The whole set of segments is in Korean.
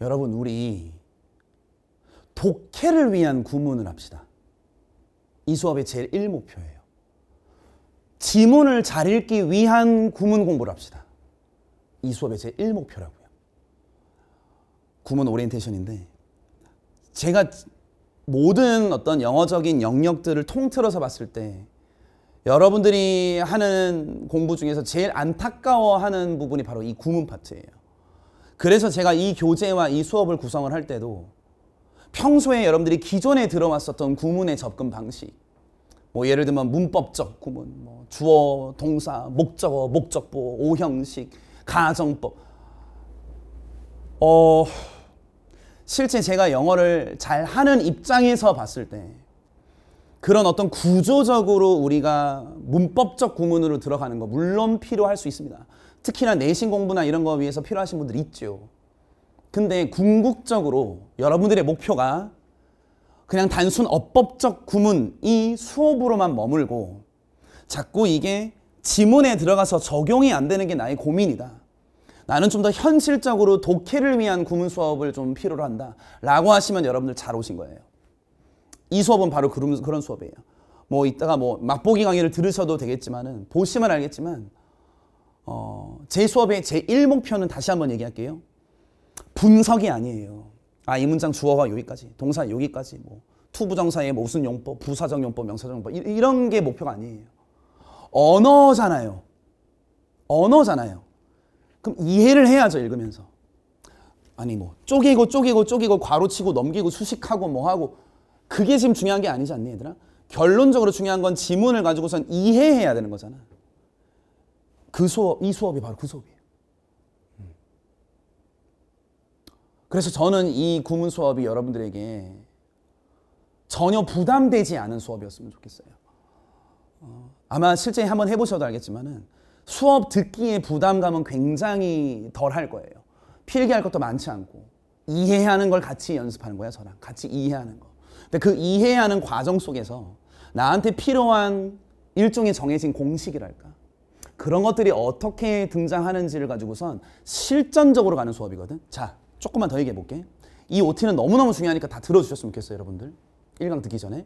여러분 우리 독해를 위한 구문을 합시다. 이 수업의 제일 1목표예요. 지문을 잘 읽기 위한 구문 공부를 합시다. 이 수업의 제 1목표라고요. 구문 오리엔테이션인데 제가 모든 어떤 영어적인 영역들을 통틀어서 봤을 때 여러분들이 하는 공부 중에서 제일 안타까워하는 부분이 바로 이 구문 파트예요. 그래서 제가 이 교재와 이 수업을 구성을 할 때도 평소에 여러분들이 기존에 들어왔었던 구문의 접근 방식 뭐 예를 들면 문법적 구문, 뭐 주어, 동사, 목적어, 목적보, 오형식, 가정법 어... 실제 제가 영어를 잘 하는 입장에서 봤을 때 그런 어떤 구조적으로 우리가 문법적 구문으로 들어가는 거 물론 필요할 수 있습니다. 특히나 내신 공부나 이런 거 위해서 필요하신 분들 있죠. 근데 궁극적으로 여러분들의 목표가 그냥 단순 어법적 구문이 수업으로만 머물고 자꾸 이게 지문에 들어가서 적용이 안 되는 게 나의 고민이다. 나는 좀 더 현실적으로 독해를 위한 구문 수업을 좀 필요로 한다. 라고 하시면 여러분들 잘 오신 거예요. 이 수업은 바로 그런, 수업이에요. 뭐 이따가 뭐 맛보기 강의를 들으셔도 되겠지만은 보시면 알겠지만 어, 제 수업의 제 1목표는 다시 한번 얘기할게요. 분석이 아니에요. 아, 이 문장 주어가 여기까지, 동사 여기까지, 뭐 투부정사의 뭐 무슨 용법, 부사적 용법, 명사적 용법 이, 런게 목표가 아니에요. 언어잖아요. 언어잖아요. 그럼 이해를 해야죠, 읽으면서. 아니 뭐 쪼개고 쪼개고 쪼개고 괄호 치고 넘기고 수식하고 뭐 하고 그게 지금 중요한 게 아니지 않니 얘들아? 결론적으로 중요한 건 지문을 가지고선 이해해야 되는 거잖아. 그 수업, 이 수업이 바로 그 수업이에요. 음. 그래서 저는 이 구문 수업이 여러분들에게 전혀 부담되지 않은 수업이었으면 좋겠어요. 어, 아마 실제 한번 해보셔도 알겠지만은 수업 듣기에 부담감은 굉장히 덜 할 거예요. 필기할 것도 많지 않고 이해하는 걸 같이 연습하는 거야 저랑 같이 이해하는 거. 근데 그 이해하는 과정 속에서 나한테 필요한 일종의 정해진 공식이랄까 그런 것들이 어떻게 등장하는지를 가지고선 실전적으로 가는 수업이거든. 자, 조금만 더 얘기해 볼게. 이 OT는 너무너무 중요하니까 다 들어주셨으면 좋겠어요, 여러분들. 1강 듣기 전에.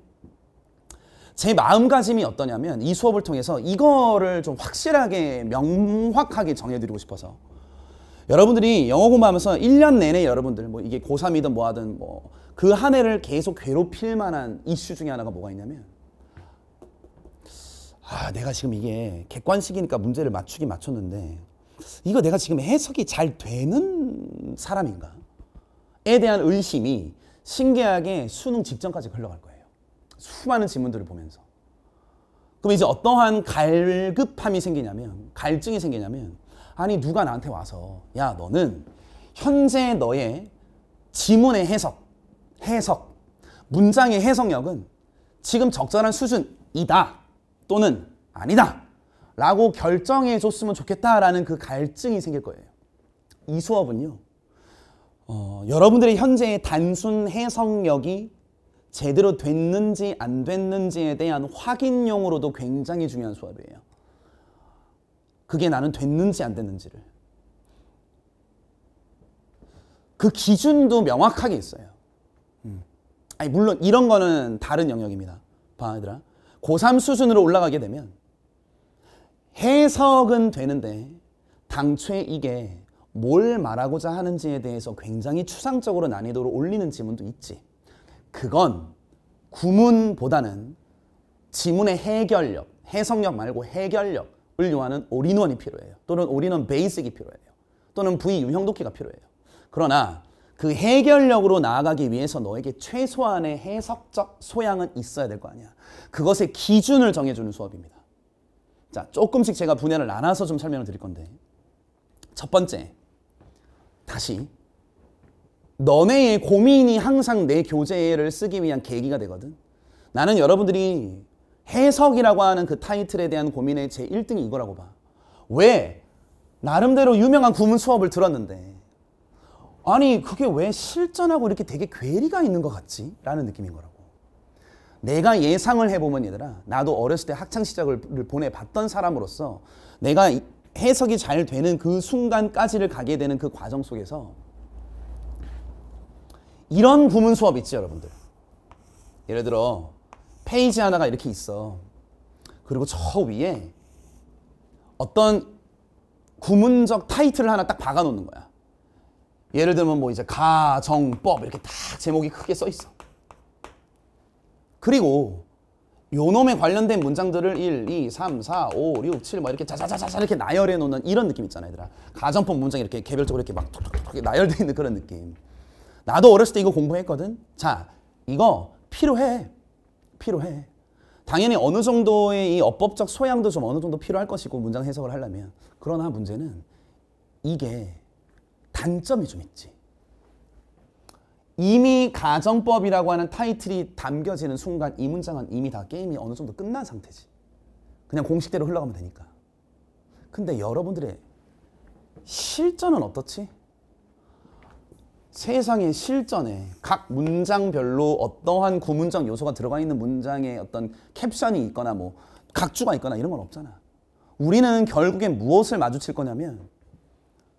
제 마음가짐이 어떠냐면 이 수업을 통해서 이거를 좀 확실하게 명확하게 정해드리고 싶어서 여러분들이 영어 공부하면서 1년 내내 여러분들 뭐 이게 고3이든 뭐하든 뭐 그 한 해를 계속 괴롭힐 만한 이슈 중에 하나가 뭐가 있냐면 아, 내가 지금 이게 객관식이니까 문제를 맞추기 맞췄는데 이거 내가 지금 해석이 잘 되는 사람인가? 에 대한 의심이 신기하게 수능 직전까지 흘러갈 거예요. 수많은 질문들을 보면서. 그럼 이제 어떠한 갈급함이 생기냐면 갈증이 생기냐면 아니 누가 나한테 와서 야 너는 현재 너의 지문의 해석, 해석, 문장의 해석력은 지금 적절한 수준이다 또는 아니다 라고 결정해 줬으면 좋겠다라는 그 갈증이 생길 거예요. 이 수업은요. 어, 여러분들의 현재의 단순 해석력이 제대로 됐는지 안 됐는지에 대한 확인용으로도 굉장히 중요한 수업이에요. 그게 나는 됐는지 안 됐는지를. 그 기준도 명확하게 있어요. 음. 아니 물론 이런 거는 다른 영역입니다. 봐 얘들아. 고3 수준으로 올라가게 되면 해석은 되는데 당초에 이게 뭘 말하고자 하는지에 대해서 굉장히 추상적으로 난이도를 올리는 지문도 있지. 그건 구문보다는 지문의 해결력, 해석력 말고 해결력을 요하는 올인원이 필요해요. 또는 올인원 베이스이 필요해요. 또는 부 V 유형독기가 필요해요. 그러나 그 해결력으로 나아가기 위해서 너에게 최소한의 해석적 소양은 있어야 될 거 아니야. 그것의 기준을 정해주는 수업입니다. 자, 조금씩 제가 분야를 나눠서 좀 설명을 드릴 건데. 첫 번째, 다시. 너네의 고민이 항상 내 교재를 쓰기 위한 계기가 되거든. 나는 여러분들이 해석이라고 하는 그 타이틀에 대한 고민의 제 1등이 이거라고 봐. 왜? 나름대로 유명한 구문 수업을 들었는데 아니 그게 왜 실전하고 이렇게 되게 괴리가 있는 것 같지? 라는 느낌인 거라고. 내가 예상을 해보면 얘들아 나도 어렸을 때 학창시절을 보내봤던 사람으로서 내가 해석이 잘 되는 그 순간까지를 가게 되는 그 과정 속에서 이런 구문 수업 있지 여러분들. 예를 들어 페이지 하나가 이렇게 있어. 그리고 저 위에 어떤 구문적 타이틀을 하나 딱 박아놓는 거야. 예를 들면 뭐 이제 가정법 이렇게 다 제목이 크게 써 있어. 그리고 요놈에 관련된 문장들을 1, 2, 3, 4, 5, 6, 7뭐 이렇게 자자자자자 이렇게 나열해 놓는 이런 느낌 있잖아 얘들아. 가정법 문장 이렇게 개별적으로 이렇게 막 톡톡톡 나열돼 있는 그런 느낌. 나도 어렸을 때 이거 공부했거든. 자, 이거 필요해. 필요해. 당연히 어느 정도의 이 어법적 소양도 좀 어느 정도 필요할 것이고 문장 해석을 하려면 그러나 문제는 이게 단점이 좀 있지. 이미 가정법이라고 하는 타이틀이 담겨지는 순간 이 문장은 이미 다 게임이 어느 정도 끝난 상태지. 그냥 공식대로 흘러가면 되니까. 근데 여러분들의 실전은 어떻지? 세상의 실전에 각 문장별로 어떠한 구문적 요소가 들어가 있는 문장에 어떤 캡션이 있거나 뭐 각주가 있거나 이런 건 없잖아. 우리는 결국엔 무엇을 마주칠 거냐면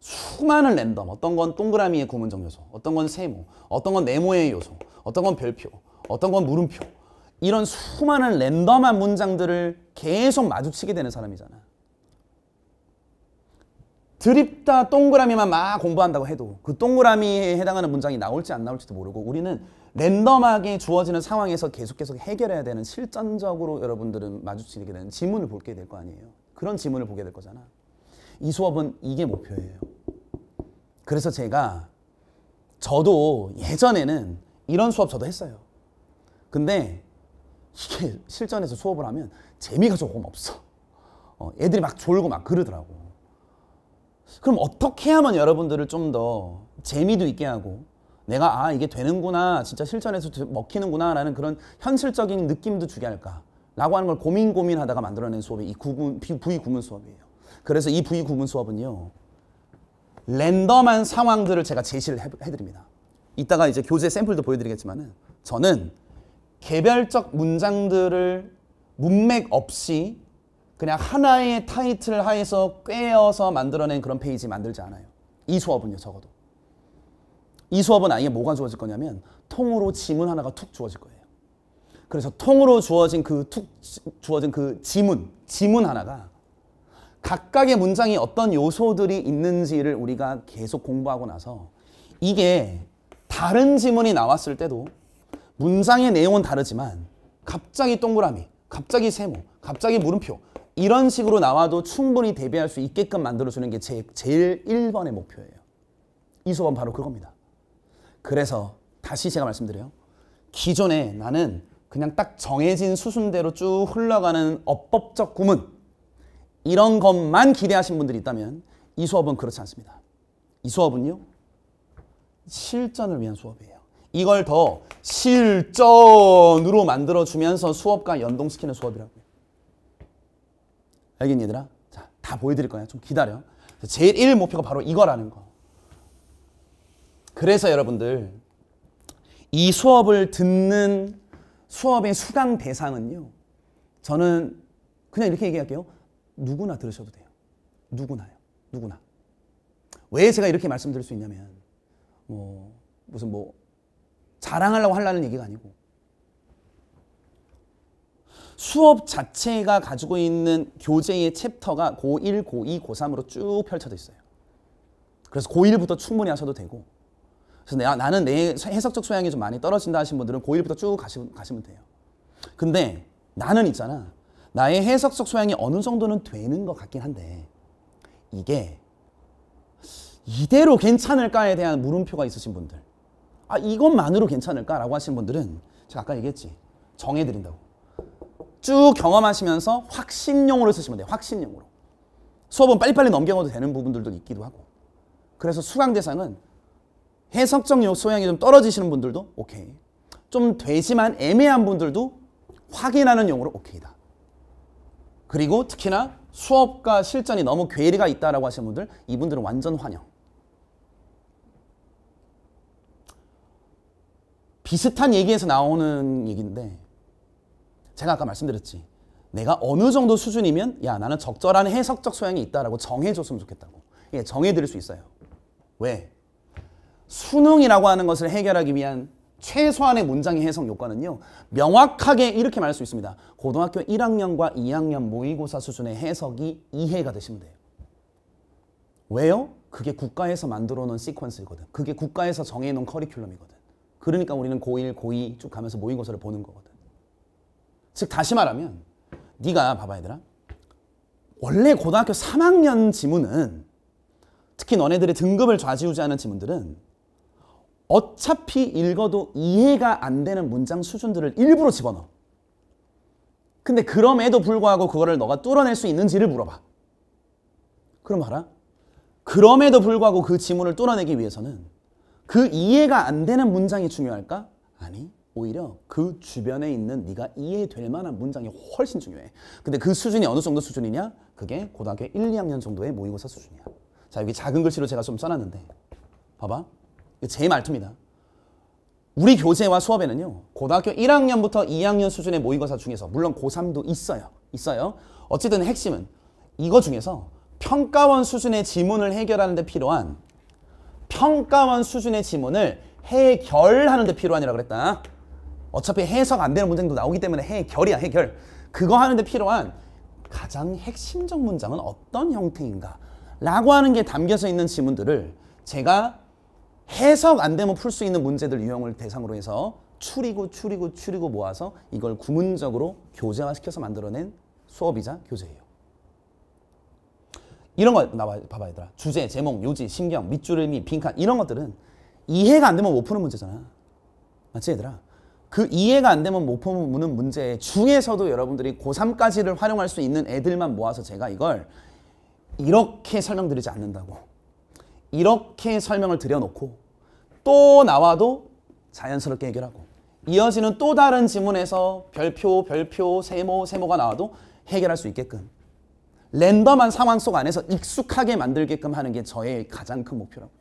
수많은 랜덤 어떤 건 동그라미의 구문정 요소 어떤 건 세모 어떤 건 네모의 요소 어떤 건 별표 어떤 건 물음표 이런 수많은 랜덤한 문장들을 계속 마주치게 되는 사람이잖아 드립다 동그라미만 막 공부한다고 해도 그 동그라미에 해당하는 문장이 나올지 안 나올지도 모르고 우리는 랜덤하게 주어지는 상황에서 계속 계속 해결해야 되는 실전적으로 여러분들은 마주치게 되는 지문을 볼 게 될 거 아니에요 그런 지문을 보게 될 거잖아 이 수업은 이게 목표예요. 그래서 제가 저도 예전에는 이런 수업 저도 했어요. 근데 이게 실전에서 수업을 하면 재미가 조금 없어. 어, 애들이 막 졸고 막 그러더라고. 그럼 어떻게 하면 여러분들을 좀 더 재미도 있게 하고 내가 아 이게 되는구나 진짜 실전에서 먹히는구나 라는 그런 현실적인 느낌도 주게 할까 라고 하는 걸 고민 고민하다가 만들어낸 수업이 이 구분, 부위 구분 수업이에요. 그래서 이 부위 구문 수업은요. 랜덤한 상황들을 제가 제시를 해드립니다. 이따가 이제 교재 샘플도 보여드리겠지만 저는 개별적 문장들을 문맥 없이 그냥 하나의 타이틀 하에서 꿰어서 만들어낸 그런 페이지 만들지 않아요. 이 수업은요, 적어도. 이 수업은 아예 뭐가 주어질 거냐면 통으로 지문 하나가 툭 주어질 거예요. 그래서 통으로 주어진 그 툭 주어진 그 지문, 지문 하나가 각각의 문장이 어떤 요소들이 있는지를 우리가 계속 공부하고 나서 이게 다른 지문이 나왔을 때도 문장의 내용은 다르지만 갑자기 동그라미, 갑자기 세모, 갑자기 물음표 이런 식으로 나와도 충분히 대비할 수 있게끔 만들어주는 게 제, 제일 1번의 목표예요. 이 수업은 바로 그겁니다. 그래서 다시 제가 말씀드려요. 기존에 나는 그냥 딱 정해진 수순대로 쭉 흘러가는 어법적 구문 이런 것만 기대하신 분들이 있다면 이 수업은 그렇지 않습니다. 이 수업은요. 실전을 위한 수업이에요. 이걸 더 실전으로 만들어주면서 수업과 연동시키는 수업이라고요. 알겠니 얘들아? 자, 다 보여드릴 거야. 좀 기다려. 제일 1 목표가 바로 이거라는 거. 그래서 여러분들 이 수업을 듣는 수업의 수강 대상은요. 저는 그냥 이렇게 얘기할게요. 누구나 들으셔도 돼요. 누구나요. 누구나. 왜 제가 이렇게 말씀드릴 수 있냐면 뭐 무슨 뭐 자랑하려고 하려는 얘기가 아니고 수업 자체가 가지고 있는 교재의 챕터가 고1, 고2, 고3으로 쭉 펼쳐져 있어요. 그래서 고1부터 충분히 하셔도 되고 그래서 내, 나는 내 해석적 소양이 좀 많이 떨어진다 하신 분들은 고1부터 쭉 가시, 가시면 돼요. 근데 나는 있잖아. 나의 해석적 소양이 어느 정도는 되는 것 같긴 한데 이게 이대로 괜찮을까에 대한 물음표가 있으신 분들 아 이것만으로 괜찮을까라고 하신 분들은 제가 아까 얘기했지 정해드린다고 쭉 경험하시면서 확신용으로 쓰시면 돼요 확신용으로 수업은 빨리빨리 넘겨도 되는 부분들도 있기도 하고 그래서 수강 대상은 해석적 소양이 좀 떨어지시는 분들도 오케이 좀 되지만 애매한 분들도 확인하는 용으로 오케이다 그리고 특히나 수업과 실전이 너무 괴리가 있다라고 하시는 분들 이분들은 완전 환영. 비슷한 얘기에서 나오는 얘기인데 제가 아까 말씀드렸지 내가 어느 정도 수준이면 야 나는 적절한 해석적 소양이 있다라고 정해줬으면 좋겠다고 예, 정해드릴 수 있어요 왜? 수능이라고 하는 것을 해결하기 위한 최소한의 문장의 해석 요건은요. 명확하게 이렇게 말할 수 있습니다. 고등학교 1학년과 2학년 모의고사 수준의 해석이 이해가 되시면 돼요. 왜요? 그게 국가에서 만들어 놓은 시퀀스거든. 그게 국가에서 정해 놓은 커리큘럼이거든. 그러니까 우리는 고1, 고2 쭉 가면서 모의고사를 보는 거거든. 즉 다시 말하면 네가 봐봐 얘들아. 원래 고등학교 3학년 지문은 특히 너네들의 등급을 좌지우지하는 지문들은 어차피 읽어도 이해가 안 되는 문장 수준들을 일부러 집어넣어. 근데 그럼에도 불구하고 그거를 너가 뚫어낼 수 있는지를 물어봐. 그럼 알아? 그럼에도 불구하고 그 지문을 뚫어내기 위해서는 그 이해가 안 되는 문장이 중요할까? 아니, 오히려 그 주변에 있는 네가 이해될 만한 문장이 훨씬 중요해. 근데 그 수준이 어느 정도 수준이냐? 그게 고등학교 1, 2학년 정도의 모의고사 수준이야. 자, 여기 작은 글씨로 제가 좀 써놨는데 봐봐. 제 말투입니다. 우리 교재와 수업에는요. 고등학교 1학년부터 2학년 수준의 모의고사 중에서 물론 고3도 있어요. 있어요. 어쨌든 핵심은 이거 중에서 평가원 수준의 지문을 해결하는 데 필요한 평가원 수준의 지문을 해결하는 데 필요한이라고 그랬다. 어차피 해석 안 되는 문장도 나오기 때문에 해결이야 해결. 그거 하는 데 필요한 가장 핵심적 문장은 어떤 형태인가 라고 하는 게 담겨서 있는 지문들을 제가 해석 안 되면 풀 수 있는 문제들 유형을 대상으로 해서 추리고 추리고 추리고 모아서 이걸 구문적으로 교재화시켜서 만들어낸 수업이자 교재예요. 이런 거 나와 봐봐 얘들아. 주제, 제목, 요지, 신경, 밑줄임이, 빈칸 이런 것들은 이해가 안 되면 못 푸는 문제잖아. 맞지 얘들아? 그 이해가 안 되면 못 푸는 문제 중에서도 여러분들이 고3까지를 활용할 수 있는 애들만 모아서 제가 이걸 이렇게 설명드리지 않는다고. 이렇게 설명을 드려놓고 또 나와도 자연스럽게 해결하고 이어지는 또 다른 지문에서 별표, 별표, 세모, 세모가 나와도 해결할 수 있게끔 랜덤한 상황 속 안에서 익숙하게 만들게끔 하는 게 저의 가장 큰 목표라고요.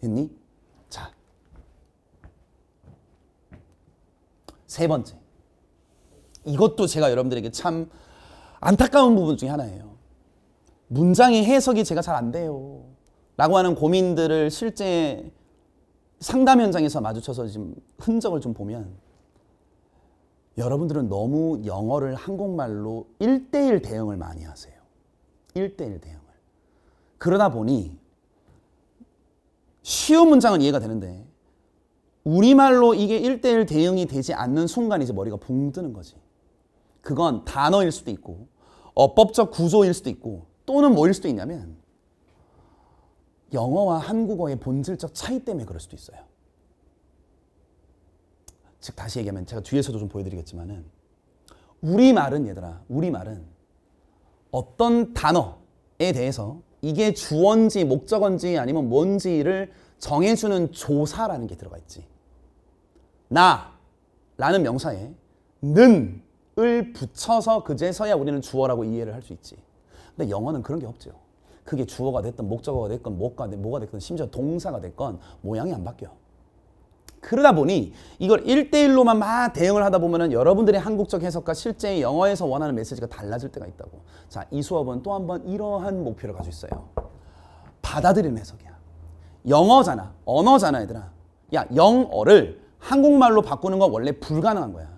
됐니? 자. 세 번째. 이것도 제가 여러분들에게 참 안타까운 부분 중에 하나예요. 문장의 해석이 제가 잘 안 돼요. 라고 하는 고민들을 실제 상담 현장에서 마주쳐서 지금 흔적을 좀 보면 여러분들은 너무 영어를 한국말로 1대1 대응을 많이 하세요. 1대1 대응을. 그러다 보니 쉬운 문장은 이해가 되는데 우리말로 이게 1대1 대응이 되지 않는 순간 이제 머리가 봉 뜨는 거지. 그건 단어일 수도 있고 어법적 구조일 수도 있고 또는 뭐일 수도 있냐면 영어와 한국어의 본질적 차이 때문에 그럴 수도 있어요. 즉 다시 얘기하면 제가 뒤에서도 좀 보여드리겠지만은 우리말은 얘들아 우리말은 어떤 단어에 대해서 이게 주어인지 목적어인지 아니면 뭔지를 정해주는 조사라는 게 들어가 있지. 나 라는 명사에 는을 붙여서 그제서야 우리는 주어라고 이해를 할 수 있지. 근데 영어는 그런 게 없죠. 그게 주어가 됐든 목적어가 됐건 뭐가, 됐건 심지어 동사가 됐건 모양이 안 바뀌어. 그러다 보니 이걸 일대일로만막 대응을 하다 보면 여러분들의 한국적 해석과 실제 영어에서 원하는 메시지가 달라질 때가 있다고. 자, 이 수업은 또 한 번 이러한 목표를 가지고 있어요. 받아들이는 해석이야. 영어잖아. 언어잖아, 얘들아. 야, 영어를 한국말로 바꾸는 건 원래 불가능한 거야.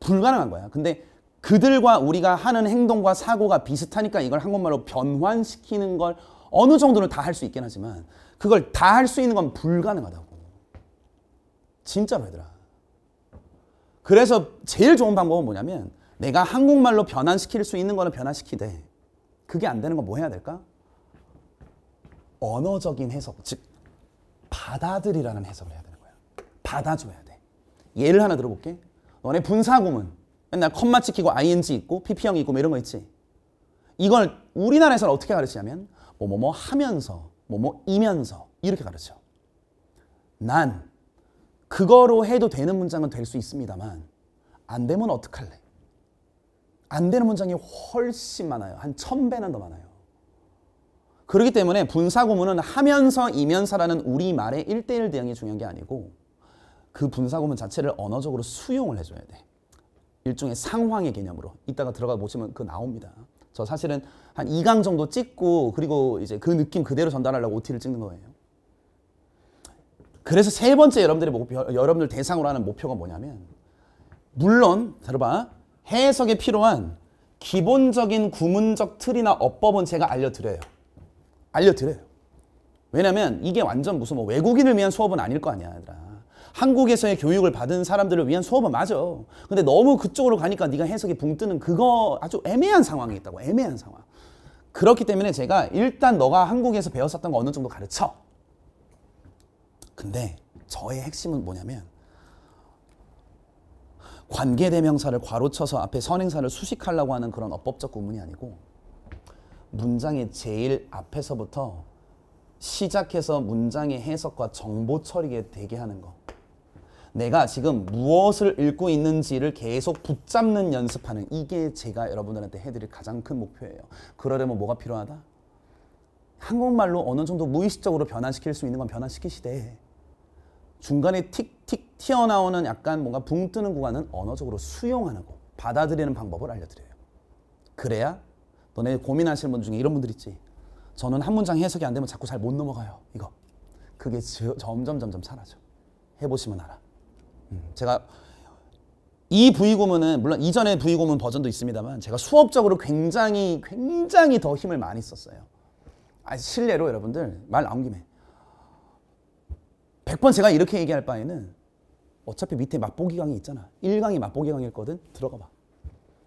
불가능한 거야. 근데 그들과 우리가 하는 행동과 사고가 비슷하니까 이걸 한국말로 변환시키는 걸 어느 정도는 다 할 수 있긴 하지만 그걸 다 할 수 있는 건 불가능하다고. 진짜로 얘들아. 그래서 제일 좋은 방법은 뭐냐면 내가 한국말로 변환시킬 수 있는 거는 변환시키되 그게 안 되는 건 뭐 해야 될까? 언어적인 해석, 즉 받아들이라는 해석을 해야 되는 거야. 받아줘야 돼. 예를 하나 들어볼게. 너네 분사구문. 맨날 컴마 찍히고 ing 있고 pp형 있고 뭐 이런 거 있지. 이걸 우리나라에서는 어떻게 가르치냐면 뭐 뭐 뭐 하면서 뭐 뭐 이면서 이렇게 가르쳐. 난 그거로 해도 되는 문장은 될 수 있습니다만 안 되면 어떡할래? 안 되는 문장이 훨씬 많아요. 한 천배는 더 많아요. 그렇기 때문에 분사고문은 하면서 이면서라는 우리말의 일대일 대응이 중요한 게 아니고 그 분사고문 자체를 언어적으로 수용을 해줘야 돼. 일종의 상황의 개념으로 이따가 들어가 보시면 그 나옵니다. 저 사실은 한 2강 정도 찍고 그리고 이제 그 느낌 그대로 전달하려고 OT를 찍는 거예요. 그래서 세 번째 여러분들의 목표, 여러분들 대상으로 하는 목표가 뭐냐면 물론 들어봐 해석에 필요한 기본적인 구문적 틀이나 어법은 제가 알려드려요. 알려드려요. 왜냐면 이게 완전 무슨 뭐 외국인을 위한 수업은 아닐 거 아니야, 얘들아. 한국에서의 교육을 받은 사람들을 위한 수업은 맞아. 근데 너무 그쪽으로 가니까 네가 해석이 붕 뜨는 그거 아주 애매한 상황이 있다고. 애매한 상황. 그렇기 때문에 제가 일단 너가 한국에서 배웠었던 거 어느 정도 가르쳐. 근데 저의 핵심은 뭐냐면 관계대명사를 괄호 쳐서 앞에 선행사를 수식하려고 하는 그런 어법적 구문이 아니고 문장의 제일 앞에서부터 시작해서 문장의 해석과 정보 처리에 대게 하는 거. 내가 지금 무엇을 읽고 있는지를 계속 붙잡는 연습하는 이게 제가 여러분들한테 해드릴 가장 큰 목표예요. 그러려면 뭐가 필요하다? 한국말로 어느 정도 무의식적으로 변화시킬 수 있는 건 변화시키시되 중간에 틱틱 튀어나오는 약간 뭔가 붕 뜨는 구간은 언어적으로 수용하는 거 받아들이는 방법을 알려드려요. 그래야 너네 고민하시는 분 중에 이런 분들 있지. 저는 한 문장 해석이 안 되면 자꾸 잘 못 넘어가요. 이거. 그게 점점 점점 사라져. 해보시면 알아. 음, 제가 이 V 고문은 물론 이전의 V 고문 버전도 있습니다만 제가 수업적으로 굉장히 굉장히 더 힘을 많이 썼어요. 아 실례로 여러분들 말 나온 김에 100번 제가 이렇게 얘기할 바에는 어차피 밑에 맛보기 강이 있잖아. 1강이 맛보기 강일거든. 들어가 봐.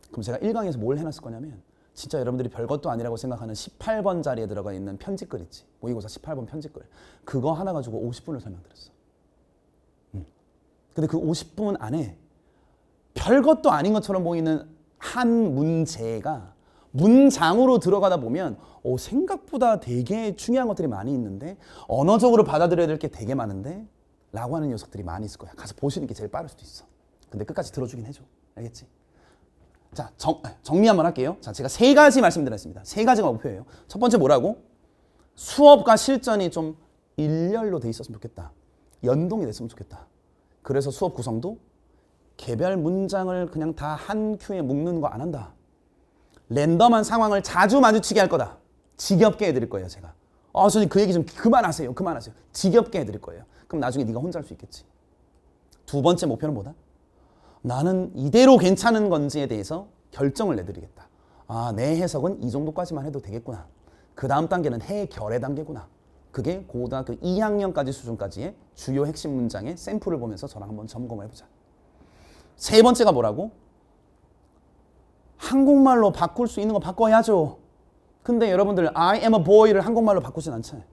그럼 제가 1강에서 뭘 해놨을 거냐면 진짜 여러분들이 별것도 아니라고 생각하는 18번 자리에 들어가 있는 편집글 있지. 모의고사 18번 편집글. 그거 하나 가지고 50분을 설명드렸어. 근데 그 50분 안에 별것도 아닌 것처럼 보이는 한 문제가 문장으로 들어가다 보면 어, 생각보다 되게 중요한 것들이 많이 있는데 언어적으로 받아들여야 될 게 되게 많은데 라고 하는 녀석들이 많이 있을 거야. 가서 보시는 게 제일 빠를 수도 있어. 근데 끝까지 들어주긴 해줘. 알겠지? 자, 정, 정리 한번 할게요. 자, 제가 세 가지 말씀드렸습니다. 세 가지가 목표예요. 첫 번째 뭐라고? 수업과 실전이 좀 일렬로 돼 있었으면 좋겠다. 연동이 됐으면 좋겠다. 그래서 수업 구성도 개별 문장을 그냥 다 한 큐에 묶는 거 안 한다. 랜덤한 상황을 자주 마주치게 할 거다. 지겹게 해드릴 거예요, 제가. 어, 선생님 그 얘기 좀 그만하세요, 그만하세요. 지겹게 해드릴 거예요. 그럼 나중에 네가 혼자 할 수 있겠지. 두 번째 목표는 뭐다? 나는 이대로 괜찮은 건지에 대해서 결정을 내드리겠다. 아, 내 해석은 이 정도까지만 해도 되겠구나. 그 다음 단계는 해결의 단계구나. 그게 고등학교 2학년까지 수준까지의 주요 핵심 문장의 샘플을 보면서 저랑 한번 점검을 해보자. 세 번째가 뭐라고? 한국말로 바꿀 수 있는 거 바꿔야죠. 근데 여러분들 I am a boy를 한국말로 바꾸진 않잖아요.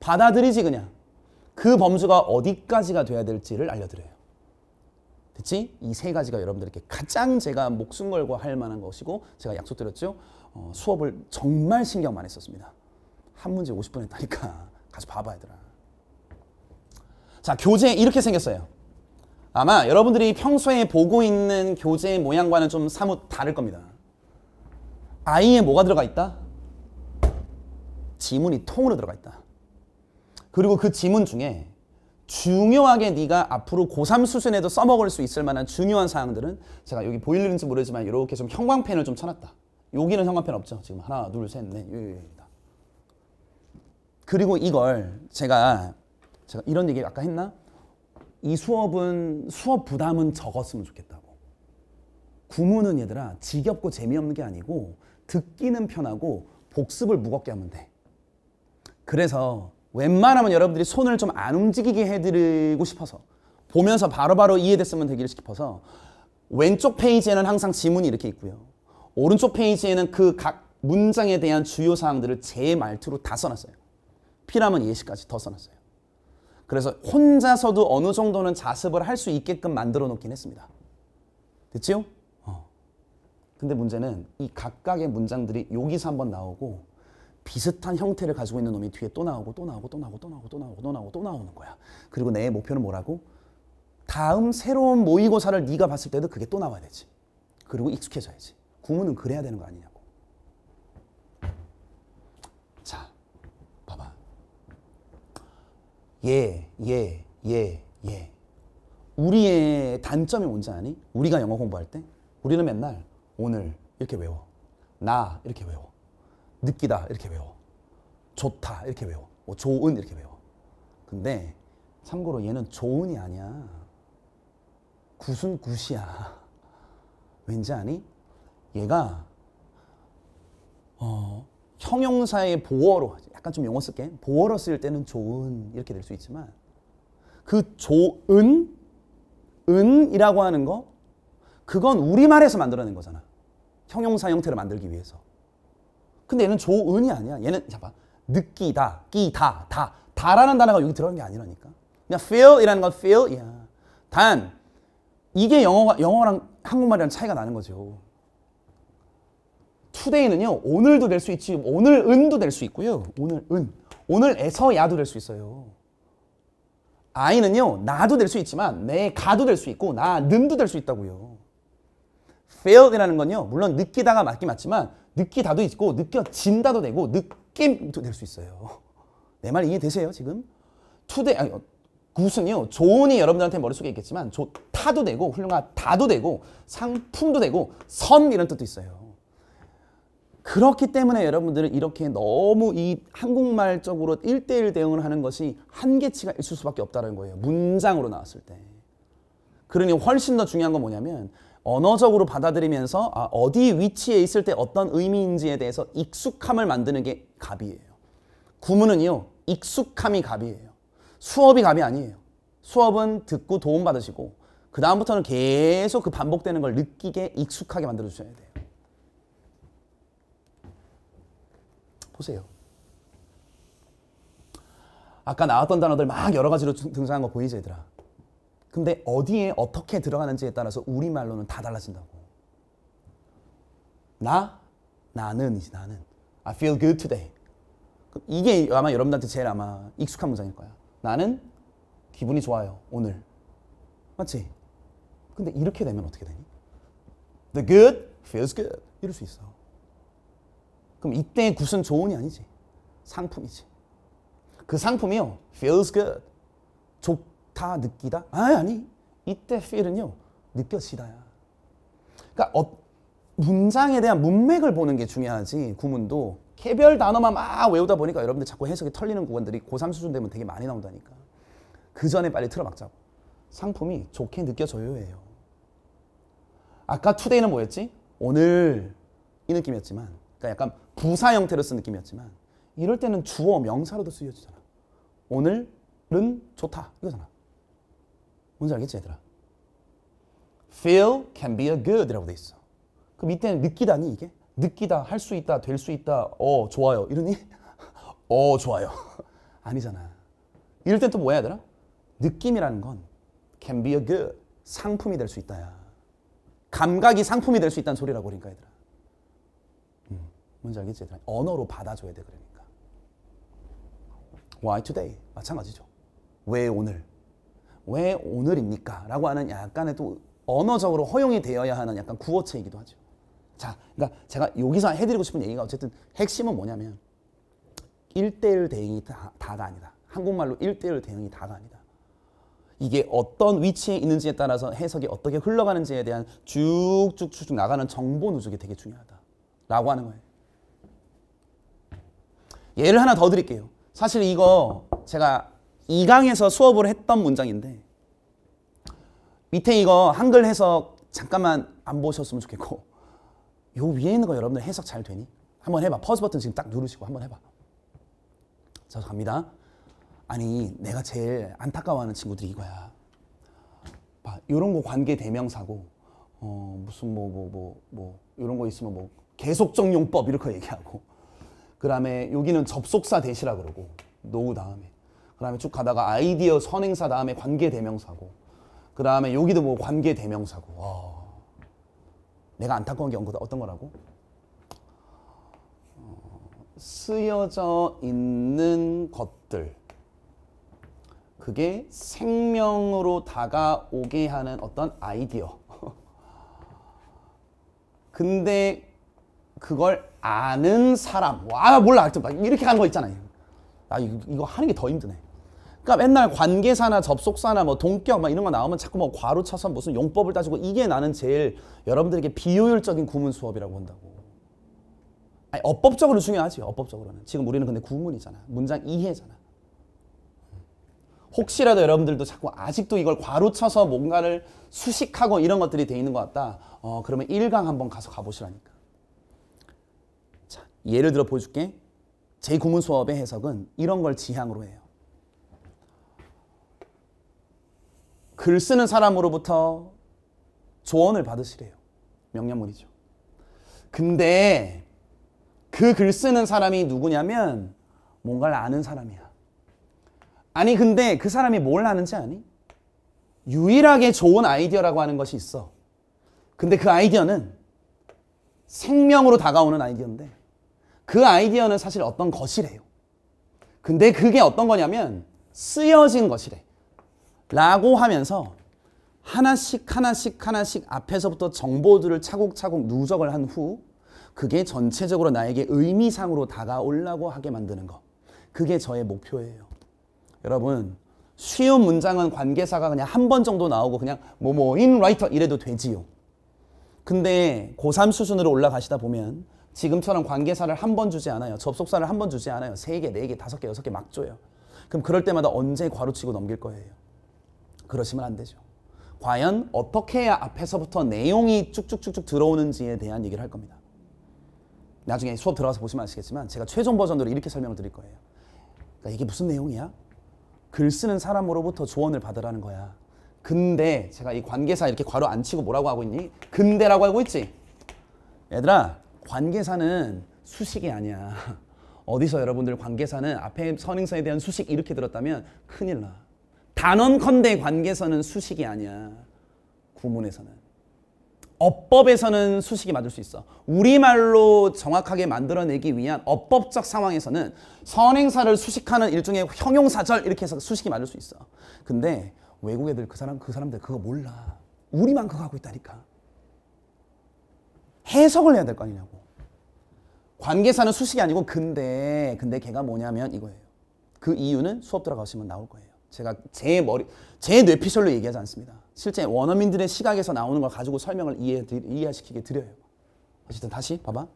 받아들이지 그냥. 그 범주가 어디까지가 돼야 될지를 알려드려요. 됐지? 이 세 가지가 여러분들께 가장 제가 목숨 걸고 할 만한 것이고 제가 약속드렸죠. 어, 수업을 정말 신경 많이 썼습니다. 한 문제 50분 했다니까. 가서 봐봐 얘들아. 자 교재 이렇게 생겼어요. 아마 여러분들이 평소에 보고 있는 교재의 모양과는 좀 사뭇 다를 겁니다. 아이에 뭐가 들어가 있다? 지문이 통으로 들어가 있다. 그리고 그 지문 중에 중요하게 네가 앞으로 고3 수준에도 써먹을 수 있을 만한 중요한 사항들은 제가 여기 보일는지 모르지만 이렇게 좀 형광펜을 좀 쳐놨다. 여기는 형광펜 없죠. 지금 하나, 둘, 셋, 넷, 넷, 넷. 그리고 이걸 제가 제가 이런 얘기 아까 했나? 이 수업은 수업 부담은 적었으면 좋겠다고. 구문은 얘들아 지겹고 재미없는 게 아니고 듣기는 편하고 복습을 무겁게 하면 돼. 그래서 웬만하면 여러분들이 손을 좀 안 움직이게 해드리고 싶어서 보면서 바로바로 바로 이해됐으면 되기를 싶어서 왼쪽 페이지에는 항상 지문이 이렇게 있고요. 오른쪽 페이지에는 그 각 문장에 대한 주요 사항들을 제 말투로 다 써놨어요. 피라면 예시까지 더 써놨어요. 그래서 혼자서도 어느 정도는 자습을 할 수 있게끔 만들어 놓긴 했습니다. 됐지요? 어. 근데 문제는 이 각각의 문장들이 여기서 한 번 나오고 비슷한 형태를 가지고 있는 놈이 뒤에 또 나오고 또 나오고 또 나오고 또 나오고 또 나오고 또 나오고 또 나오는 거야. 그리고 내 목표는 뭐라고? 다음 새로운 모의고사를 네가 봤을 때도 그게 또 나와야 되지. 그리고 익숙해져야지. 구문은 그래야 되는 거 아니냐. 예, 예, 예, 예. 우리의 단점이 뭔지 아니? 우리가 영어 공부할 때 우리는 맨날 오늘 이렇게 외워. 나 이렇게 외워. 느끼다 이렇게 외워. 좋다 이렇게 외워. 뭐 좋은 이렇게 외워. 근데 참고로 얘는 좋은이 아니야. 구순 굿이야. 왠지 아니? 얘가 어, 형용사의 보어로 약간 좀 용어 쓸게. 보어로 쓸 때는 좋은 이렇게 될 수 있지만 그 좋은 은이라고 하는 거 그건 우리말에서 만들어낸 거잖아. 형용사 형태를 만들기 위해서. 근데 얘는 조은이 아니야. 얘는 잠깐 느끼다, 끼다, 다 다라는 단어가 여기 들어간 게 아니라니까. 그냥 feel이라는 건 feel이야. 단 이게 영어 영어랑 한국말이랑 차이가 나는 거죠. 투데이는요. 오늘도 될 수 있지. 오늘 은도 될 수 있고요. 오늘 은. 오늘에서 야도 될 수 있어요. 아이는요 나도 될 수 있지만 내 가도 될 수 있고 나 는도 될 수 있다고요. feel이라는 건요 물론 느끼다가 맞긴 맞지만 느끼다도 있고 느껴진다도 되고 느낌도 될 수 있어요. 내 말 이해되세요 지금? 투데 이 아니 어, 굿은요 조언이 여러분들한테 머릿속에 있겠지만 좋다도 되고 훌륭하다도 되고 상품도 되고 선 이런 뜻도 있어요. 그렇기 때문에 여러분들은 이렇게 너무 이 한국말적으로 일대일 대응을 하는 것이 한계치가 있을 수밖에 없다는 거예요. 문장으로 나왔을 때. 그러니 훨씬 더 중요한 건 뭐냐면 언어적으로 받아들이면서 아, 어디 위치에 있을 때 어떤 의미인지에 대해서 익숙함을 만드는 게 갑이에요. 구문은요. 익숙함이 갑이에요. 수업이 갑이 아니에요. 수업은 듣고 도움받으시고 그 다음부터는 계속 그 반복되는 걸 느끼게 익숙하게 만들어 주셔야 돼요. 보세요. 아까 나왔던 단어들 막 여러 가지로 등장한 거 보이지 얘들아. 근데 어디에 어떻게 들어가는지에 따라서 우리말로는 다 달라진다고. 나, 나는, 이제 나는. I feel good today. 이게 아마 여러분들한테 제일 아마 익숙한 문장일 거야. 나는 기분이 좋아요, 오늘. 맞지? 근데 이렇게 되면 어떻게 되니? The good feels good. 이럴 수 있어. 그럼 이때 의 굿은 조언이 아니지. 상품이지. 그 상품이요. feels good. 좋다 느끼다? 아니 아니. 이때 feel은요. 느껴지다야. 그러니까 어, 문장에 대한 문맥을 보는 게 중요하지. 구문도 개별 단어만 막 외우다 보니까 여러분들 자꾸 해석이 털리는 구간들이 고3 수준 되면 되게 많이 나온다니까. 그 전에 빨리 틀어막자고. 상품이 좋게 느껴져요예요. 아까 투데이는 뭐였지? 오늘 이 느낌이었지만 그러니까 약간 부사 형태로 쓴 느낌이었지만 이럴 때는 주어 명사로도 쓰여지잖아. 오늘은 좋다 이거잖아. 뭔지 알겠지 얘들아? Feel can be a good이라고 돼 있어. 그럼 이는 느끼다니 이게? 느끼다, 할 수 있다, 될 수 있다, 어 좋아요 이러니? 어 좋아요 아니잖아. 이럴 땐 또 뭐야 얘들아? 느낌이라는 건 can be a good 상품이 될 수 있다야. 감각이 상품이 될 수 있다는 소리라고 그러니까 얘들아. 뭔지 알겠지? 언어로 받아줘야 돼 그러니까. Why today? 마찬가지죠. 왜 오늘? 왜 오늘입니까? 라고 하는 약간의 또 언어적으로 허용이 되어야 하는 약간 구어체이기도 하죠. 자, 그러니까 제가 여기서 해드리고 싶은 얘기가 어쨌든 핵심은 뭐냐면 1대1 대응이 다, 다가 아니다. 한국말로 1대1 대응이 다가 아니다. 이게 어떤 위치에 있는지에 따라서 해석이 어떻게 흘러가는지에 대한 쭉쭉쭉 나가는 정보 누적이 되게 중요하다. 라고 하는 거예요. 예를 하나 더 드릴게요. 사실 이거 제가 2강에서 수업을 했던 문장인데 밑에 이거 한글 해석 잠깐만 안 보셨으면 좋겠고 요 위에 있는 거 여러분들 해석 잘 되니? 한번 해봐. 퍼즈 버튼 지금 딱 누르시고 한번 해봐. 자 갑니다. 아니 내가 제일 안타까워하는 친구들이 이거야. 봐 이런 거 관계 대명사고 어 무슨 뭐 뭐 뭐뭐 뭐, 뭐, 뭐, 이런 뭐, 거 있으면 뭐 계속적 용법 이렇게 얘기하고 그 다음에 여기는 접속사 대시라 그러고 노우 다음에 그 다음에 쭉 가다가 아이디어 선행사 다음에 관계 대명사고 그 다음에 여기도 뭐 관계 대명사고 와. 내가 안타까운 게 어떤 거라고? 어, 쓰여져 있는 것들 그게 생명으로 다가오게 하는 어떤 아이디어 근데 그걸 아는 사람 와 몰라 막 이렇게 간 거 있잖아요 아 이거, 이거 하는 게 더 힘드네 그러니까 맨날 관계사나 접속사나 뭐 동격 막 이런 거 나오면 자꾸 뭐 과로 쳐서 무슨 용법을 따지고 이게 나는 제일 여러분들에게 비효율적인 구문 수업이라고 한다고 아니 어법적으로 중요하지 어법적으로는 지금 우리는 근데 구문이잖아 문장 이해잖아 혹시라도 여러분들도 자꾸 아직도 이걸 과로 쳐서 뭔가를 수식하고 이런 것들이 돼 있는 것 같다 어 그러면 일강 한번 가서 가보시라니까 예를 들어 보여줄게. 제 구문 수업의 해석은 이런 걸 지향으로 해요. 글 쓰는 사람으로부터 조언을 받으시래요. 명령문이죠. 근데 그 글 쓰는 사람이 누구냐면 뭔가를 아는 사람이야. 아니 근데 그 사람이 뭘 아는지 아니? 유일하게 좋은 아이디어라고 하는 것이 있어. 근데 그 아이디어는 생명으로 다가오는 아이디어인데 그 아이디어는 사실 어떤 것이래요. 근데 그게 어떤 거냐면 쓰여진 것이래. 라고 하면서 하나씩 하나씩 하나씩 앞에서부터 정보들을 차곡차곡 누적을 한 후 그게 전체적으로 나에게 의미상으로 다가올라고 하게 만드는 거. 그게 저의 목표예요. 여러분 쉬운 문장은 관계사가 그냥 한 번 정도 나오고 그냥 뭐뭐인 라이터 이래도 되지요. 근데 고3 수준으로 올라가시다 보면 지금처럼 관계사를 한 번 주지 않아요. 접속사를 한 번 주지 않아요. 세 개, 네 개, 다섯 개, 여섯 개 막 줘요. 그럼 그럴 때마다 언제 과로치고 넘길 거예요. 그러시면 안 되죠. 과연 어떻게 해야 앞에서부터 내용이 쭉쭉쭉쭉 들어오는지에 대한 얘기를 할 겁니다. 나중에 수업 들어가서 보시면 아시겠지만 제가 최종 버전으로 이렇게 설명을 드릴 거예요. 그러니까 이게 무슨 내용이야? 글 쓰는 사람으로부터 조언을 받으라는 거야. 근데 제가 이 관계사 이렇게 괄호 안 치고 뭐라고 하고 있니? 근데라고 하고 있지. 얘들아 관계사는 수식이 아니야. 어디서 여러분들 관계사는 앞에 선행사에 대한 수식 이렇게 들었다면 큰일 나. 단언컨대 관계사는 수식이 아니야. 구문에서는. 어법에서는 수식이 맞을 수 있어. 우리말로 정확하게 만들어내기 위한 어법적 상황에서는 선행사를 수식하는 일종의 형용사절 이렇게 해서 수식이 맞을 수 있어. 근데 외국 애들 그 사람 그 사람들 그거 몰라. 우리만 그거 하고 있다니까. 해석을 해야 될 거 아니냐고. 관계사는 수식이 아니고 근데 근데 걔가 뭐냐면 이거예요. 그 이유는 수업 들어가시면 나올 거예요. 제가 제 머리 제 뇌피셜로 얘기하지 않습니다. 실제 원어민들의 시각에서 나오는 걸 가지고 설명을 이해 이해시키게 드려요. 어쨌든 다시 봐봐.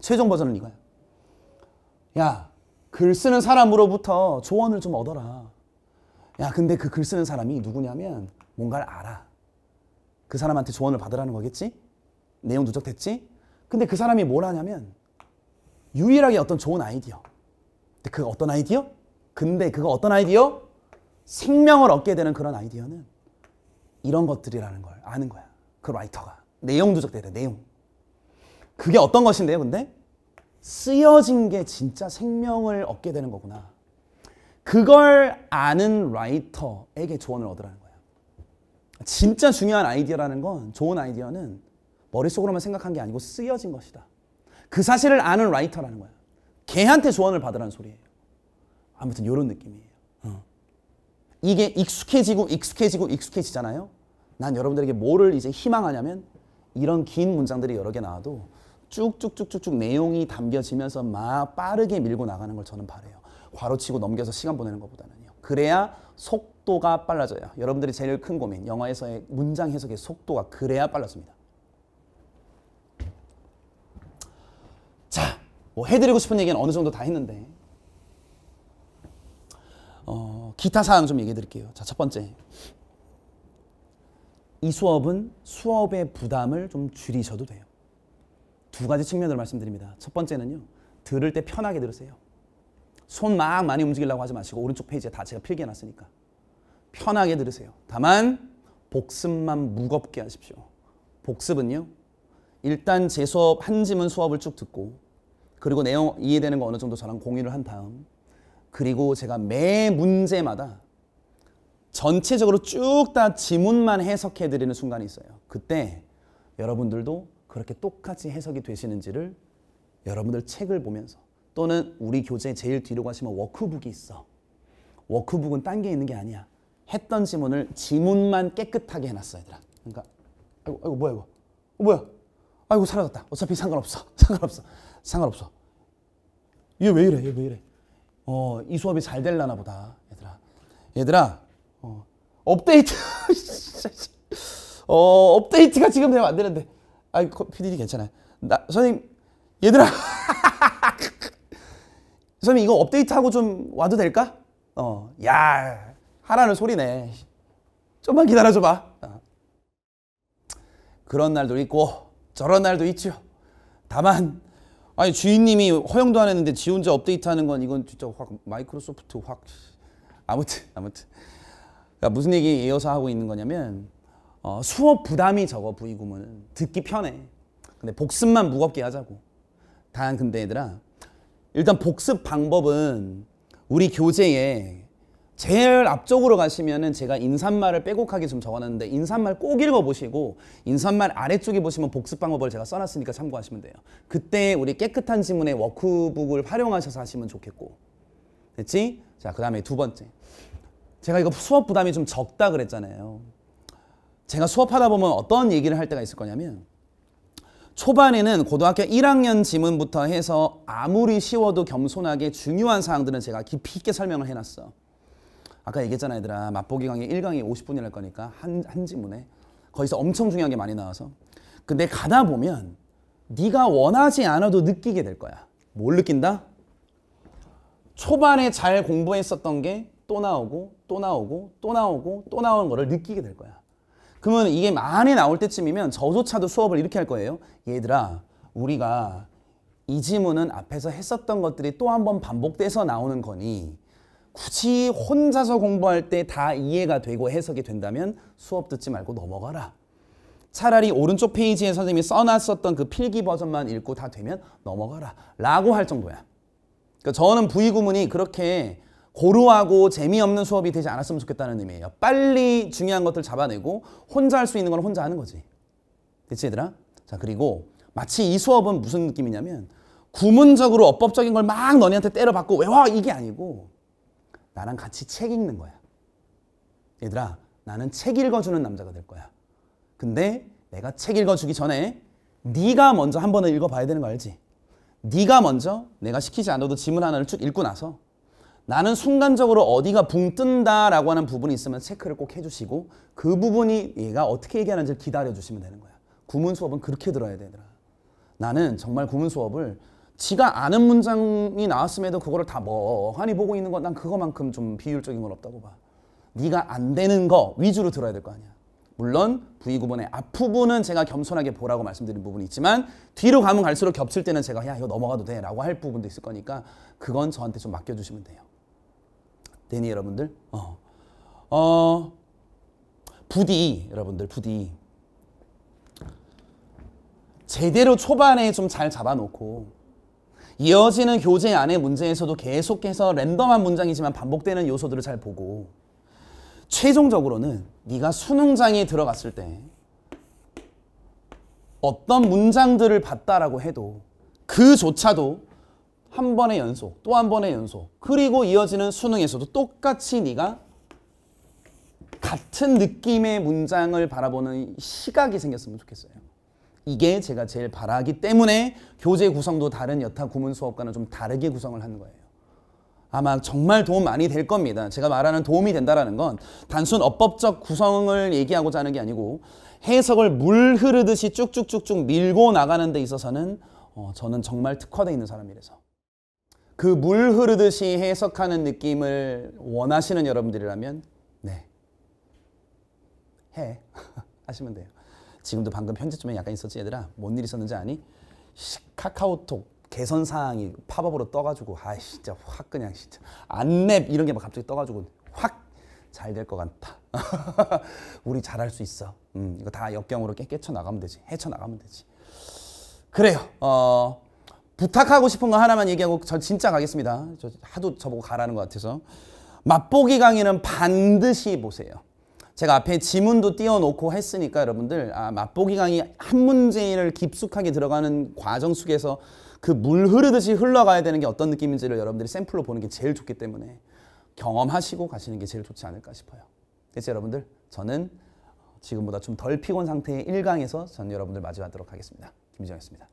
최종 버전은 이거야. 야, 글 쓰는 사람으로부터 조언을 좀 얻어라. 야, 근데 그 글 쓰는 사람이 누구냐면 뭔가를 알아. 그 사람한테 조언을 받으라는 거겠지? 내용 누적됐지? 근데 그 사람이 뭘 하냐면 유일하게 어떤 좋은 아이디어. 근데 그 어떤 아이디어? 근데 그거 어떤 아이디어? 생명을 얻게 되는 그런 아이디어는 이런 것들이라는 걸 아는 거야. 그 라이터가. 내용 누적돼야 내용. 그게 어떤 것인데요, 근데? 쓰여진 게 진짜 생명을 얻게 되는 거구나. 그걸 아는 라이터에게 조언을 얻으라는 거야. 진짜 중요한 아이디어라는 건 좋은 아이디어는 머릿속으로만 생각한 게 아니고 쓰여진 것이다. 그 사실을 아는 라이터라는 거야. 걔한테 조언을 받으라는 소리예요. 아무튼 이런 느낌이에요. 어. 이게 익숙해지고 익숙해지고 익숙해지잖아요. 난 여러분들에게 뭐를 이제 희망하냐면 이런 긴 문장들이 여러 개 나와도 쭉쭉쭉쭉쭉 내용이 담겨지면서 막 빠르게 밀고 나가는 걸 저는 바래요. 과로치고 넘겨서 시간 보내는 것보다는요. 그래야 속도가 빨라져요. 여러분들이 제일 큰 고민, 영화에서의 문장 해석의 속도가 그래야 빨라집니다. 뭐 해드리고 싶은 얘기는 어느 정도 다 했는데 어, 기타 사항 좀 얘기해 드릴게요. 자, 첫 번째. 이 수업은 수업의 부담을 좀 줄이셔도 돼요. 두 가지 측면으로 말씀드립니다. 첫 번째는요. 들을 때 편하게 들으세요. 손 막 많이 움직이려고 하지 마시고 오른쪽 페이지에 다 제가 필기해 놨으니까. 편하게 들으세요. 다만 복습만 무겁게 하십시오. 복습은요. 일단 제 수업 한 지문 수업을 쭉 듣고 그리고 내용 이해되는 거 어느 정도 저랑 공유를 한 다음 그리고 제가 매 문제마다 전체적으로 쭉 다 지문만 해석해 드리는 순간이 있어요. 그때 여러분들도 그렇게 똑같이 해석이 되시는지를 여러분들 책을 보면서 또는 우리 교재 제일 뒤로 가시면 워크북이 있어. 워크북은 딴 게 있는 게 아니야. 했던 지문을 지문만 깨끗하게 해놨어 얘들아. 그러니까 아이고, 아이고 뭐야 이거. 어, 뭐야. 아이고 사라졌다. 어차피 상관없어. 상관없어. 상관없어. 얘왜 이래? 얘왜 이래? 어, 이 수업이 잘 될라나 보다. 얘들아. 얘들아. 어, 업데이트. 어, 업데이트가 지금 되면 안 되는데. 아, PDD 괜찮아요. 나, 선생님, 얘들아. 선생님, 이거 업데이트하고 좀 와도 될까? 어, 야, 하라는 소리네. 좀만 기다려줘봐. 어. 그런 날도 있고, 저런 날도 있지 다만, 아니 주인님이 허용도 안 했는데 지 혼자 업데이트하는 건 이건 진짜 확 마이크로소프트 확 아무튼 아무튼 그러니까 무슨 얘기 이어서 하고 있는 거냐면 어, 수업 부담이 적어 부이구문 듣기 편해 근데 복습만 무겁게 하자고 단 근데 얘들아 일단 복습 방법은 우리 교재에 제일 앞쪽으로 가시면은 제가 인사말을 빼곡하게 좀 적어놨는데 인사말 꼭 읽어보시고 인사말 아래쪽에 보시면 복습 방법을 제가 써놨으니까 참고하시면 돼요. 그때 우리 깨끗한 지문의 워크북을 활용하셔서 하시면 좋겠고 됐지? 자그 다음에 두 번째 제가 이거 수업 부담이 좀 적다 그랬잖아요. 제가 수업하다 보면 어떤 얘기를 할 때가 있을 거냐면 초반에는 고등학교 1학년 지문부터 해서 아무리 쉬워도 겸손하게 중요한 사항들은 제가 깊이 있게 설명을 해놨어. 아까 얘기했잖아 얘들아 맛보기 강의 1강이 50분이랄 거니까 한, 한 지문에 거기서 엄청 중요한 게 많이 나와서 근데 가다 보면 네가 원하지 않아도 느끼게 될 거야 뭘 느낀다? 초반에 잘 공부했었던 게 또 나오고 또 나오고 또 나오고 또 나오는 거를 느끼게 될 거야 그러면 이게 많이 나올 때쯤이면 저조차도 수업을 이렇게 할 거예요 얘들아 우리가 이 지문은 앞에서 했었던 것들이 또 한 번 반복돼서 나오는 거니 굳이 혼자서 공부할 때 다 이해가 되고 해석이 된다면 수업 듣지 말고 넘어가라. 차라리 오른쪽 페이지에 선생님이 써놨었던 그 필기 버전만 읽고 다 되면 넘어가라 라고 할 정도야. 그러니까 저는 부의구문이 그렇게 고루하고 재미없는 수업이 되지 않았으면 좋겠다는 의미예요. 빨리 중요한 것들 잡아내고 혼자 할 수 있는 건 혼자 하는 거지. 됐지 얘들아? 자 그리고 마치 이 수업은 무슨 느낌이냐면 구문적으로 어법적인 걸 막 너네한테 때려받고 외워 이게 아니고 나랑 같이 책 읽는 거야. 얘들아, 나는 책 읽어주는 남자가 될 거야. 근데 내가 책 읽어주기 전에 네가 먼저 한 번은 읽어봐야 되는 거 알지? 네가 먼저 내가 시키지 않아도 지문 하나를 쭉 읽고 나서 나는 순간적으로 어디가 붕 뜬다라고 하는 부분이 있으면 체크를 꼭 해주시고 그 부분이 얘가 어떻게 얘기하는지를 기다려주시면 되는 거야. 구문 수업은 그렇게 들어야 되더라. 나는 정말 구문 수업을 지가 아는 문장이 나왔음에도 그거를 다 멍하니 보고 있는 건 난 그거만큼 좀 비효율적인 건 없다고 봐. 네가 안 되는 거 위주로 들어야 될 거 아니야. 물론 V 위 구분의 앞부분은 제가 겸손하게 보라고 말씀드린 부분이 있지만 뒤로 가면 갈수록 겹칠 때는 제가 야 이거 넘어가도 돼 라고 할 부분도 있을 거니까 그건 저한테 좀 맡겨주시면 돼요. 되니 여러분들? 어. 어. 부디 여러분들 부디 제대로 초반에 좀 잘 잡아놓고 이어지는 교재 안의 문제에서도 계속해서 랜덤한 문장이지만 반복되는 요소들을 잘 보고 최종적으로는 네가 수능장에 들어갔을 때 어떤 문장들을 봤다라고 해도 그조차도 한 번의 연속, 또 한 번의 연속 그리고 이어지는 수능에서도 똑같이 네가 같은 느낌의 문장을 바라보는 시각이 생겼으면 좋겠어요. 이게 제가 제일 바라기 때문에 교재 구성도 다른 여타 구문 수업과는 좀 다르게 구성을 하는 거예요. 아마 정말 도움 많이 될 겁니다. 제가 말하는 도움이 된다라는 건 단순 어법적 구성을 얘기하고자 하는 게 아니고 해석을 물 흐르듯이 쭉쭉쭉쭉 밀고 나가는 데 있어서는 어, 저는 정말 특화되어 있는 사람이라서 그 물 흐르듯이 해석하는 느낌을 원하시는 여러분들이라면 네 해 하시면 돼요. 지금도 방금 현재쯤에 약간 있었지 얘들아 뭔일이 있었는지 아니? 카카오톡 개선 사항이 팝업으로 떠가지고 아 진짜 확 그냥 진짜 안맵 이런 게 막 갑자기 떠가지고 확 잘 될 것 같다. 우리 잘할 수 있어. 음, 이거 다 역경으로 깨쳐나가면 되지. 헤쳐나가면 되지. 그래요. 어, 부탁하고 싶은 거 하나만 얘기하고 저 진짜 가겠습니다. 저 하도 저보고 가라는 것 같아서. 맛보기 강의는 반드시 보세요. 제가 앞에 지문도 띄워놓고 했으니까 여러분들 아, 맛보기 강의 한 문제를 깊숙하게 들어가는 과정 속에서 그 물 흐르듯이 흘러가야 되는 게 어떤 느낌인지를 여러분들이 샘플로 보는 게 제일 좋기 때문에 경험하시고 가시는 게 제일 좋지 않을까 싶어요. 그래서 여러분들 저는 지금보다 좀 덜 피곤 상태의 1강에서 전 여러분들 마주하도록 하겠습니다. 김지영이었습니다.